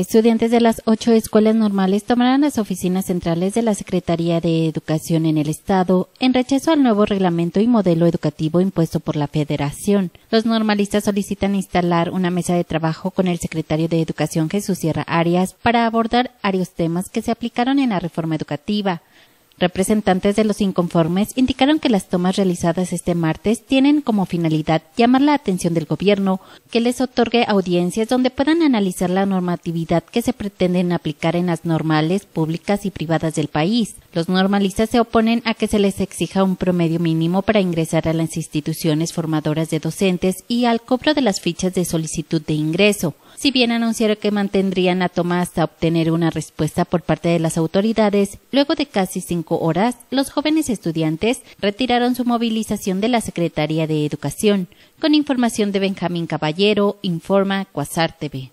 Estudiantes de las ocho escuelas normales tomarán las oficinas centrales de la Secretaría de Educación en el Estado en rechazo al nuevo reglamento y modelo educativo impuesto por la Federación. Los normalistas solicitan instalar una mesa de trabajo con el secretario de Educación Jesús Sierra Arias para abordar varios temas que se aplicaron en la reforma educativa, Representantes de los inconformes indicaron que las tomas realizadas este martes tienen como finalidad llamar la atención del gobierno, que les otorgue audiencias donde puedan analizar la normatividad que se pretenden aplicar en las normales públicas y privadas del país. Los normalistas se oponen a que se les exija un promedio mínimo para ingresar a las instituciones formadoras de docentes y al cobro de las fichas de solicitud de ingreso. Si bien anunciaron que mantendrían a toma hasta obtener una respuesta por parte de las autoridades, luego de casi cinco horas, los jóvenes estudiantes retiraron su movilización de la Secretaría de Educación. Con información de Benjamín Caballero, informa Quasar TV.